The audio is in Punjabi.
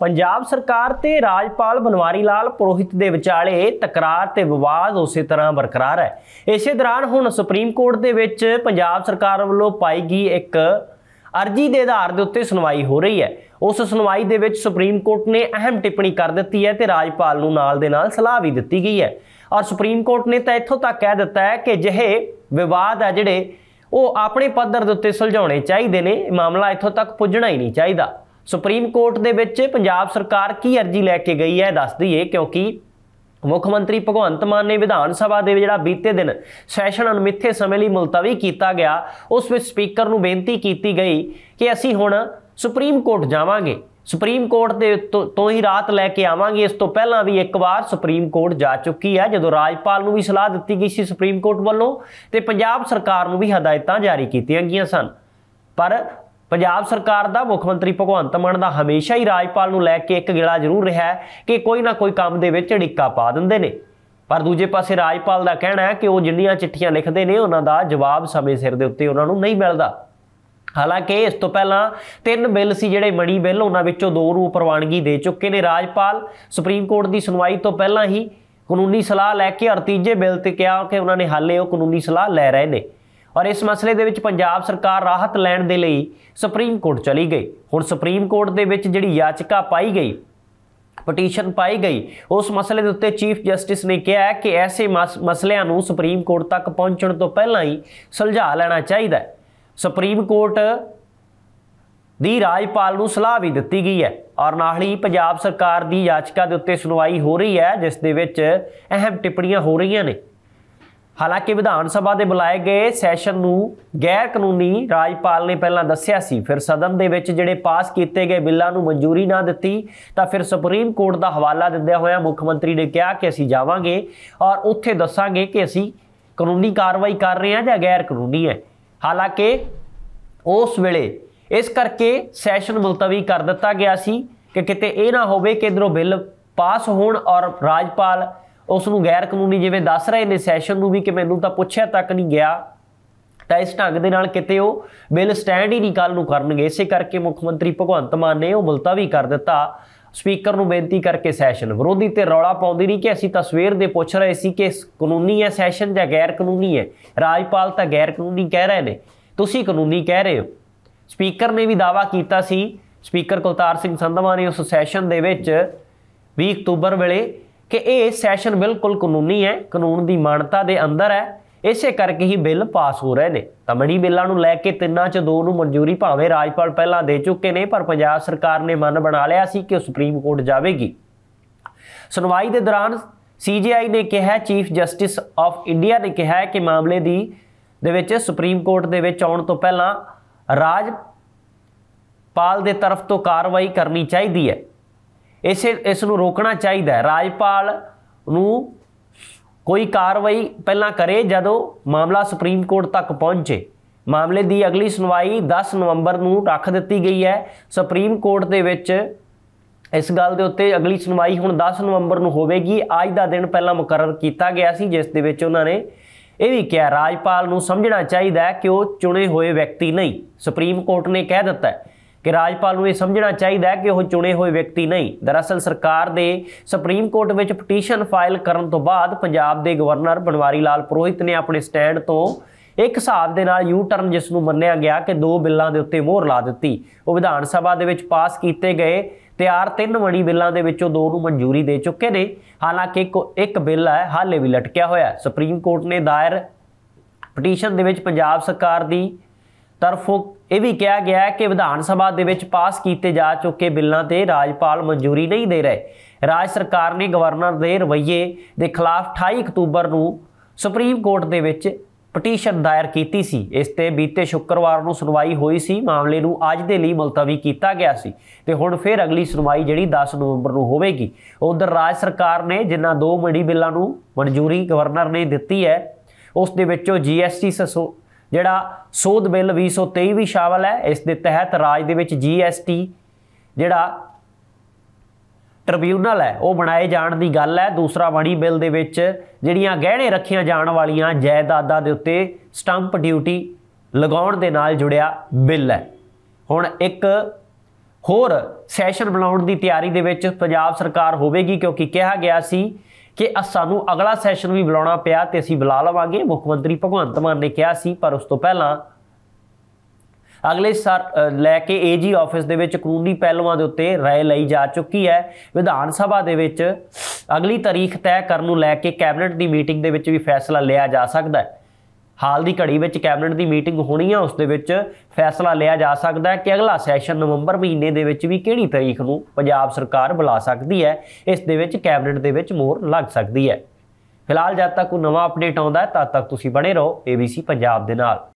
ਪੰਜਾਬ ਸਰਕਾਰ ਤੇ ਰਾਜਪਾਲ ਬਨਵਾਰੀ ਲਾਲ ਪੁਰੋਹਿਤ ਦੇ ਵਿਚਾਲੇ ਤਕਰਾਰ ਤੇ ਵਿਵਾਦ ਉਸੇ ਤਰ੍ਹਾਂ ਬਰਕਰਾਰ ਹੈ ਇਸੇ ਦੌਰਾਨ ਹੁਣ ਸੁਪਰੀਮ ਕੋਰਟ ਦੇ ਵਿੱਚ ਪੰਜਾਬ ਸਰਕਾਰ ਵੱਲੋਂ ਪਾਈ ਗਈ ਇੱਕ ਅਰਜੀ ਦੇ ਆਧਾਰ ਦੇ ਉੱਤੇ ਸੁਣਵਾਈ ਹੋ ਰਹੀ ਹੈ ਉਸ ਸੁਣਵਾਈ ਦੇ ਵਿੱਚ ਸੁਪਰੀਮ ਕੋਰਟ ਨੇ ਅਹਿਮ ਟਿੱਪਣੀ ਕਰ ਦਿੱਤੀ ਹੈ ਤੇ ਰਾਜਪਾਲ ਨੂੰ ਨਾਲ ਦੇ ਨਾਲ ਸਲਾਹ ਵੀ ਦਿੱਤੀ ਗਈ ਹੈ ਔਰ ਸੁਪਰੀਮ ਕੋਰਟ ਨੇ ਤਾਂ ਇੱਥੋਂ ਤੱਕ ਕਹਿ ਦਿੱਤਾ ਹੈ ਕਿ ਜਿਹੇ ਵਿਵਾਦ ਆ ਜਿਹੜੇ ਉਹ ਆਪਣੇ ਪੱਧਰ ਦੇ ਉੱਤੇ ਸੁਲਝਾਉਣੇ ਚਾਹੀਦੇ ਨੇ ਮਾਮਲਾ ਇੱਥੋਂ ਤੱਕ ਪੁੱਜਣਾ ਹੀ ਨਹੀਂ ਚਾਹੀਦਾ ਸੁਪਰੀਮ ਕੋਰਟ ਦੇ ਵਿੱਚ ਪੰਜਾਬ ਸਰਕਾਰ ਕੀ ਅਰਜ਼ੀ ਲੈ ਕੇ ਗਈ ਹੈ ਦੱਸ ਦਈਏ ਕਿਉਂਕਿ ਮੁੱਖ ਮੰਤਰੀ ਭਗਵੰਤ ਮਾਨ ਨੇ ਵਿਧਾਨ ਸਭਾ ਦੇ ਜਿਹੜਾ ਬੀਤੇ ਦਿਨ ਸੈਸ਼ਨ ਅਨਮਿੱਥੇ ਸਮੇਂ ਲਈ ਮੁਲਤਵੀ ਕੀਤਾ ਗਿਆ ਉਸ ਵਿੱਚ ਸਪੀਕਰ ਨੂੰ ਬੇਨਤੀ ਕੀਤੀ ਗਈ ਕਿ ਅਸੀਂ ਹੁਣ ਸੁਪਰੀਮ ਕੋਰਟ ਜਾਵਾਂਗੇ ਸੁਪਰੀਮ ਕੋਰਟ ਦੇ ਤੋਂ ਹੀ ਰਾਤ ਲੈ ਕੇ ਆਵਾਂਗੇ ਇਸ ਤੋਂ ਪਹਿਲਾਂ ਵੀ ਇੱਕ ਵਾਰ ਸੁਪਰੀਮ ਕੋਰਟ ਜਾ ਚੁੱਕੀ ਹੈ ਜਦੋਂ ਰਾਜਪਾਲ ਨੂੰ ਵੀ ਸਲਾਹ ਦਿੱਤੀ ਗਈ ਸੀ ਸੁਪਰੀਮ ਕੋਰਟ ਵੱਲੋਂ ਤੇ ਪੰਜਾਬ ਸਰਕਾਰ ਨੂੰ ਵੀ ਹਦਾਇਤਾਂ ਜਾਰੀ ਕੀਤੀਆਂ ਗਈਆਂ ਸਨ ਪਰ ਪੰਜਾਬ ਸਰਕਾਰ ਦਾ ਮੁੱਖ ਮੰਤਰੀ ਭਗਵੰਤ ਮਾਨ ਦਾ ਹਮੇਸ਼ਾ ਹੀ ਰਾਜਪਾਲ ਨੂੰ ਲੈ ਕੇ ਇੱਕ ਗਿਲਾ ਜ਼ਰੂਰ ਰਿਹਾ ਹੈ ਕਿ ਕੋਈ ਨਾ ਕੋਈ ਕੰਮ ਦੇ ਵਿੱਚ ਢਿੱਕਾ ਪਾ ਦਿੰਦੇ ਨੇ ਪਰ ਦੂਜੇ ਪਾਸੇ ਰਾਜਪਾਲ ਦਾ ਕਹਿਣਾ ਹੈ ਕਿ ਉਹ ਜਿੰਨੀਆਂ ਚਿੱਠੀਆਂ ਲਿਖਦੇ ਨੇ ਉਹਨਾਂ ਦਾ ਜਵਾਬ ਸਮੇਂ ਸਿਰ ਦੇ ਉੱਤੇ ਉਹਨਾਂ ਨੂੰ ਨਹੀਂ ਮਿਲਦਾ ਹਾਲਾਂਕਿ ਇਸ ਤੋਂ ਪਹਿਲਾਂ ਤਿੰਨ ਬਿੱਲ ਸੀ ਜਿਹੜੇ ਮਣੀ ਬਿੱਲ ਉਹਨਾਂ ਵਿੱਚੋਂ ਦੋ ਨੂੰ ਪ੍ਰਵਾਨਗੀ ਦੇ ਚੁੱਕੇ ਨੇ ਰਾਜਪਾਲ ਸੁਪਰੀਮ ਕੋਰਟ ਦੀ ਸੁਣਵਾਈ ਤੋਂ ਪਹਿਲਾਂ ਹੀ ਕਾਨੂੰਨੀ ਸਲਾਹ ਲੈ ਕੇ ਅਰਤੀਜੇ ਤੀਜੇ ਬਿੱਲ ਤੇ ਕਿਹਾ ਕਿ ਉਹਨਾਂ ਨੇ ਹਾਲੇ ਉਹ ਕਾਨੂੰਨੀ ਸਲਾਹ ਲੈ ਰਹੇ ਨੇ ਔਰ ਇਸ ਮਸਲੇ ਦੇ ਵਿੱਚ ਪੰਜਾਬ ਸਰਕਾਰ ਰਾਹਤ ਲੈਣ ਦੇ ਲਈ ਸੁਪਰੀਮ ਕੋਰਟ ਚਲੀ ਗਈ ਹੁਣ ਸੁਪਰੀਮ ਕੋਰਟ ਦੇ ਵਿੱਚ ਜਿਹੜੀ ਯਾਚਕਾ ਪਾਈ ਗਈ ਪਟੀਸ਼ਨ ਪਾਈ ਗਈ ਉਸ ਮਸਲੇ ਦੇ ਉੱਤੇ ਚੀਫ ਜਸਟਿਸ ਨੇ ਕਿਹਾ ਕਿ ਐਸੇ ਮਸਲਿਆਂ ਨੂੰ ਸੁਪਰੀਮ ਕੋਰਟ ਤੱਕ ਪਹੁੰਚਣ ਤੋਂ ਪਹਿਲਾਂ ਹੀ ਸੁਲਝਾ ਲੈਣਾ ਚਾਹੀਦਾ ਹੈ ਸੁਪਰੀਮ ਕੋਰਟ ਦੀ ਰਾਜਪਾਲ ਨੂੰ ਸਲਾਹ ਵੀ ਦਿੱਤੀ ਗਈ ਹੈ ਔਰ ਨਾਲ ਹੀ ਪੰਜਾਬ ਸਰਕਾਰ ਦੀ ਯਾਚਕਾ ਦੇ ਉੱਤੇ ਸੁਣਵਾਈ ਹੋ ਰਹੀ ਹੈ ਜਿਸ ਦੇ ਵਿੱਚ ਅਹਿਮ ਟਿੱਪਣੀਆਂ ਹੋ ਰਹੀਆਂ ਨੇ ਹਾਲਾਂਕਿ ਵਿਧਾਨ ਸਭਾ ਦੇ ਬੁਲਾਏ ਗਏ ਸੈਸ਼ਨ ਨੂੰ ਗੈਰ ਕਾਨੂੰਨੀ ਰਾਜਪਾਲ ਨੇ ਪਹਿਲਾਂ ਦੱਸਿਆ ਸੀ ਫਿਰ ਸਦਨ ਦੇ ਵਿੱਚ ਜਿਹੜੇ ਪਾਸ ਕੀਤੇ ਗਏ ਬਿੱਲਾਂ ਨੂੰ ਮਨਜ਼ੂਰੀ ਨਾ ਦਿੱਤੀ ਤਾਂ ਫਿਰ ਸੁਪਰੀਮ ਕੋਰਟ ਦਾ ਹਵਾਲਾ ਦਿੰਦਿਆ ਹੋਇਆ ਮੁੱਖ ਮੰਤਰੀ ਨੇ ਕਿਹਾ ਕਿ ਅਸੀਂ ਜਾਵਾਂਗੇ ਔਰ ਉੱਥੇ ਦੱਸਾਂਗੇ ਕਿ ਅਸੀਂ ਕਾਨੂੰਨੀ ਕਾਰਵਾਈ ਕਰ ਰਹੇ ਹਾਂ ਜਾਂ ਗੈਰ ਕਾਨੂੰਨੀ ਹੈ ਹਾਲਾਂਕਿ ਉਸ ਵੇਲੇ ਇਸ ਕਰਕੇ ਸੈਸ਼ਨ ਮੁਲਤਵੀ ਕਰ ਦਿੱਤਾ ਗਿਆ ਸੀ ਕਿ ਕਿਤੇ ਇਹ ਨਾ ਹੋਵੇ ਕਿ ਇਧਰੋਂ ਬਿੱਲ ਪਾਸ ਹੋਣ ਔਰ ਰਾਜਪਾਲ ਉਸ ਨੂੰ ਗੈਰ ਕਾਨੂੰਨੀ ਜਿਵੇਂ ਦੱਸ ਰਹੇ ਨੇ ਸੈਸ਼ਨ ਨੂੰ ਵੀ ਕਿ ਮੈਨੂੰ ਤਾਂ ਪੁੱਛਿਆ ਤੱਕ ਨਹੀਂ ਗਿਆ ਤਾਂ ਇਸ ਢੰਗ ਦੇ ਨਾਲ ਕਿਤੇ ਉਹ ਬਿੱਲ ਸਟੈਂਡ ਹੀ ਨਹੀਂ ਕੱਲ ਨੂੰ ਕਰਨਗੇ ਇਸੇ ਕਰਕੇ ਮੁੱਖ ਮੰਤਰੀ ਭਗਵੰਤ ਮਾਨ ਨੇ ਉਹ ਮੁਲਤਵੀ ਕਰ ਦਿੱਤਾ ਸਪੀਕਰ ਨੂੰ ਬੇਨਤੀ ਕਰਕੇ ਸੈਸ਼ਨ ਵਿਰੋਧੀ ਤੇ ਰੌਲਾ ਪਾਉਂਦੀ ਨਹੀਂ ਕਿ ਅਸੀਂ ਤਾਂ ਸਵੇਰ ਦੇ ਪੁੱਛ ਰਹੇ ਸੀ ਕਿ ਕਾਨੂੰਨੀ ਹੈ ਸੈਸ਼ਨ ਜਾਂ ਗੈਰ ਕਾਨੂੰਨੀ ਹੈ ਰਾਜਪਾਲ ਤਾਂ ਗੈਰ ਕਾਨੂੰਨੀ ਕਹਿ ਰਹੇ ਨੇ ਤੁਸੀਂ ਕਾਨੂੰਨੀ ਕਹਿ ਰਹੇ ਹੋ ਸਪੀਕਰ ਨੇ ਵੀ ਦਾਵਾ ਕੀਤਾ ਸੀ ਸਪੀਕਰ ਕੁਲਤਾਰ ਸਿੰਘ ਸੰਧਵਾ ਨੇ ਉਸ ਸੈਸ਼ਨ ਦੇ ਵਿੱਚ 20 ਅਕਤੂਬਰ ਵੇਲੇ ਕਿ ਇਹ ਸੈਸ਼ਨ ਬਿਲਕੁਲ ਕਾਨੂੰਨੀ ਹੈ ਕਾਨੂੰਨ ਦੀ ਮਾਨਤਾ ਦੇ ਅੰਦਰ ਹੈ ਇਸੇ ਕਰਕੇ ਹੀ ਬਿੱਲ ਪਾਸ ਹੋ ਰਹੇ ਨੇ ਤਮੜੀ ਬਿੱਲਾਂ ਨੂੰ ਲੈ ਕੇ ਤਿੰਨਾਂ ਚ ਦੋ ਨੂੰ ਮਨਜ਼ੂਰੀ ਭਾਵੇਂ ਰਾਜਪਾਲ ਪਹਿਲਾਂ ਦੇ ਚੁੱਕੇ ਨੇ ਪਰ ਪੰਜਾਬ ਸਰਕਾਰ ਨੇ ਮਨ ਬਣਾ ਲਿਆ ਸੀ ਕਿ ਸੁਪਰੀਮ ਕੋਰਟ ਜਾਵੇਗੀ ਸੁਣਵਾਈ ਦੇ ਦੌਰਾਨ ਸੀਜੀਆਈ ਨੇ ਕਿਹਾ ਚੀਫ ਜਸਟਿਸ ਆਫ ਇੰਡੀਆ ਨੇ ਕਿਹਾ ਕਿ ਮਾਮਲੇ ਦੀ ਦੇ ਵਿੱਚ ਸੁਪਰੀਮ ਕੋਰਟ ਦੇ ਵਿੱਚ ਆਉਣ ਤੋਂ ਪਹਿਲਾਂ ਰਾਜਪਾਲ ਦੇ ਤਰਫ ਤੋਂ ਕਾਰਵਾਈ ਕਰਨੀ ਚਾਹੀਦੀ ਹੈ ਇਸੇ ਇਸ ਨੂੰ ਰੋਕਣਾ ਚਾਹੀਦਾ ਹੈ ਰਾਜਪਾਲ ਨੂੰ ਕੋਈ ਕਾਰਵਾਈ ਪਹਿਲਾਂ ਕਰੇ ਜਦੋਂ ਮਾਮਲਾ ਸੁਪਰੀਮ ਕੋਰਟ ਤੱਕ ਪਹੁੰਚੇ ਮਾਮਲੇ ਦੀ ਅਗਲੀ ਸੁਣਵਾਈ 10 ਨਵੰਬਰ ਨੂੰ ਰੱਖ ਦਿੱਤੀ ਗਈ ਹੈ ਸੁਪਰੀਮ ਕੋਰਟ ਦੇ ਵਿੱਚ ਇਸ ਗੱਲ ਦੇ ਉੱਤੇ ਅਗਲੀ ਸੁਣਵਾਈ ਹੁਣ 10 ਨਵੰਬਰ ਨੂੰ ਹੋਵੇਗੀ ਅੱਜ ਦਾ ਦਿਨ ਪਹਿਲਾਂ ਮੁਕਰਰ ਕੀਤਾ ਗਿਆ ਸੀ ਜਿਸ ਦੇ ਵਿੱਚ ਉਹਨਾਂ ਨੇ ਇਹ ਵੀ ਕਿਹਾ ਰਾਜਪਾਲ ਨੂੰ ਸਮਝਣਾ ਚਾਹੀਦਾ ਹੈ ਕਿ ਉਹ ਚੁਣੇ ਹੋਏ ਵਿਅਕਤੀ ਨਹੀਂ ਸੁਪਰੀਮ ਕੋਰਟ ਨੇ ਕਹਿ ਦਿੱਤਾ ਹੈ ਕਿ ਰਾਜਪਾਲ ਨੂੰ ਇਹ ਸਮਝਣਾ ਚਾਹੀਦਾ ਹੈ ਕਿ ਉਹ ਚੁਣੇ ਹੋਏ ਵਿਅਕਤੀ ਨਹੀਂ ਦਰਅਸਲ ਸਰਕਾਰ ਦੇ ਸੁਪਰੀਮ ਕੋਰਟ ਵਿੱਚ ਪਟੀਸ਼ਨ ਫਾਈਲ ਕਰਨ ਤੋਂ ਬਾਅਦ ਪੰਜਾਬ ਦੇ ਗਵਰਨਰ ਬਨਵਾਰੀ ਲਾਲ ਪ੍ਰੋਹਿਤ ਨੇ ਆਪਣੇ ਸਟੈਂਡ ਤੋਂ ਇੱਕ ਹਿਸਾਬ ਦੇ ਨਾਲ ਯੂ ਟਰਨ ਜਿਸ ਨੂੰ ਮੰਨਿਆ ਗਿਆ ਕਿ ਦੋ ਬਿੱਲਾਂ ਦੇ ਉੱਤੇ ਮੋਹਰ ਲਾ ਦਿੱਤੀ ਉਹ ਵਿਧਾਨ ਸਭਾ ਦੇ ਵਿੱਚ ਪਾਸ ਕੀਤੇ ਗਏ ਤਿਆਰ ਤਿੰਨ ਵੜੀ ਬਿੱਲਾਂ ਦੇ ਵਿੱਚੋਂ ਦੋ ਨੂੰ ਮਨਜ਼ੂਰੀ ਦੇ ਚੁੱਕੇ ਨੇ ਹਾਲਾਂਕਿ ਇੱਕ ਬਿੱਲ ਹੈ ਹਾਲੇ ਵੀ ਲਟਕਿਆ ਹੋਇਆ ਸੁਪਰੀਮ ਕੋਰਟ ਨੇ ਦਾਇਰ ਪਟੀਸ਼ਨ ਦੇ ਵਿੱਚ ਪੰਜਾਬ ਸਰਕਾਰ ਦੀ ਤਰਫੋਂ ਇਹ ਵੀ ਕਿਹਾ ਗਿਆ ਹੈ ਕਿ ਵਿਧਾਨ ਸਭਾ ਦੇ ਵਿੱਚ ਪਾਸ ਕੀਤੇ ਜਾ ਚੁੱਕੇ ਬਿੱਲਾਂ ਤੇ ਰਾਜਪਾਲ ਮਨਜ਼ੂਰੀ ਨਹੀਂ ਦੇ ਰਹੇ ਰਾਜ ਸਰਕਾਰ ਨੇ ਗਵਰਨਰ ਦੇ ਰਵਈਏ ਦੇ ਖਿਲਾਫ 28 ਅਕਤੂਬਰ ਨੂੰ ਸੁਪਰੀਮ ਕੋਰਟ ਦੇ ਵਿੱਚ ਪਟੀਸ਼ਨ ਦਾਇਰ ਕੀਤੀ ਸੀ ਇਸ ਤੇ ਬੀਤੇ ਸ਼ੁੱਕਰਵਾਰ ਨੂੰ ਸੁਣਵਾਈ ਹੋਈ ਸੀ ਮਾਮਲੇ ਨੂੰ ਅੱਜ ਦੇ ਲਈ ਮਲਤਵੀ ਕੀਤਾ ਗਿਆ ਸੀ ਤੇ ਹੁਣ ਫਿਰ ਅਗਲੀ ਸੁਣਵਾਈ ਜਿਹੜੀ 10 ਨਵੰਬਰ ਨੂੰ ਹੋਵੇਗੀ ਉਧਰ ਰਾਜ ਸਰਕਾਰ ਨੇ ਜਿਨ੍ਹਾਂ ਦੋ ਮੰਡੀ ਬਿੱਲਾਂ ਨੂੰ ਮਨਜ਼ੂਰੀ ਗਵਰਨਰ ਨੇ ਦਿੱਤੀ ਹੈ ਉਸ ਦੇ ਵਿੱਚੋਂ ਜੀਐਸਟੀ ਜਿਹੜਾ ਸੋਧ ਬਿੱਲ 2023 ਵੀ ਸ਼ਾਮਲ ਹੈ ਇਸ ਦੇ ਤਹਿਤ ਰਾਜ ਦੇ ਵਿੱਚ ਜੀਐਸਟੀ ਜਿਹੜਾ ਟ੍ਰਿਬਿਊਨਲ ਹੈ ਉਹ ਬਣਾਏ ਜਾਣ ਦੀ ਗੱਲ ਹੈ ਦੂਸਰਾ ਬਣੀ ਬਿੱਲ ਦੇ ਵਿੱਚ ਜਿਹੜੀਆਂ ਗਹਿਣੇ ਰੱਖੀਆਂ ਜਾਣ ਵਾਲੀਆਂ ਜਾਇਦਾਦਾਂ ਦੇ ਉੱਤੇ ਸਟੰਪ ਡਿਊਟੀ ਲਗਾਉਣ ਦੇ ਨਾਲ ਜੁੜਿਆ ਬਿੱਲ ਹੈ ਹੁਣ ਇੱਕ ਹੋਰ ਸੈਸ਼ਨ ਬਣਾਉਣ ਦੀ ਤਿਆਰੀ ਦੇ ਵਿੱਚ ਪੰਜਾਬ ਸਰਕਾਰ ਹੋਵੇਗੀ ਕਿਉਂਕਿ ਕਿਹਾ ਗਿਆ ਸੀ ਕਿ ਸਾਨੂੰ ਅਗਲਾ ਸੈਸ਼ਨ ਵੀ ਬੁਲਾਉਣਾ ਪਿਆ ਤੇ ਅਸੀਂ ਬੁਲਾ ਲਵਾਂਗੇ ਮੁੱਖ ਮੰਤਰੀ ਭਗਵੰਤ ਮਾਨ ਨੇ ਕਿਹਾ ਸੀ ਪਰ ਉਸ ਤੋਂ ਪਹਿਲਾਂ ਅਗਲੇ ਸਾਲ ਲੈ ਕੇ ਏਜੀ ਆਫਿਸ ਦੇ ਵਿੱਚ ਕਾਨੂੰਨੀ ਪਹਿਲੂਆਂ ਦੇ ਉੱਤੇ رائے ਲਈ ਜਾ ਚੁੱਕੀ ਹੈ ਵਿਧਾਨ ਸਭਾ ਦੇ ਵਿੱਚ ਅਗਲੀ ਤਾਰੀਖ ਤੈਅ ਕਰਨ ਨੂੰ ਲੈ ਕੇ ਕੈਬਨਿਟ ਦੀ ਮੀਟਿੰਗ ਦੇ ਵਿੱਚ ਵੀ ਫੈਸਲਾ ਲਿਆ ਜਾ ਸਕਦਾ ਹੈ ਹਾਲ ਦੀ ਘੜੀ ਵਿੱਚ ਕੈਬਨਿਟ ਦੀ ਮੀਟਿੰਗ ਹੋਣੀ ਆ ਉਸ ਦੇ ਵਿੱਚ ਫੈਸਲਾ ਲਿਆ ਜਾ ਸਕਦਾ ਹੈ ਕਿ ਅਗਲਾ ਸੈਸ਼ਨ ਨਵੰਬਰ ਮਹੀਨੇ ਦੇ ਵਿੱਚ ਵੀ ਕਿਹੜੀ ਤਾਰੀਖ ਨੂੰ ਪੰਜਾਬ ਸਰਕਾਰ ਬੁਲਾ ਸਕਦੀ ਹੈ ਇਸ ਦੇ ਵਿੱਚ ਕੈਬਨਿਟ ਦੇ ਵਿੱਚ ਮੋਹਰ ਲੱਗ ਸਕਦੀ ਹੈ ਫਿਲਹਾਲ ਜਦ ਤੱਕ ਕੋਈ ਨਵਾਂ ਅਪਡੇਟ ਆਉਂਦਾ ਹੈ ਤਦ ਤੱਕ ਤੁਸੀਂ ਬਣੇ ਰਹੋ ABC ਪੰਜਾਬ ਦੇ ਨਾਲ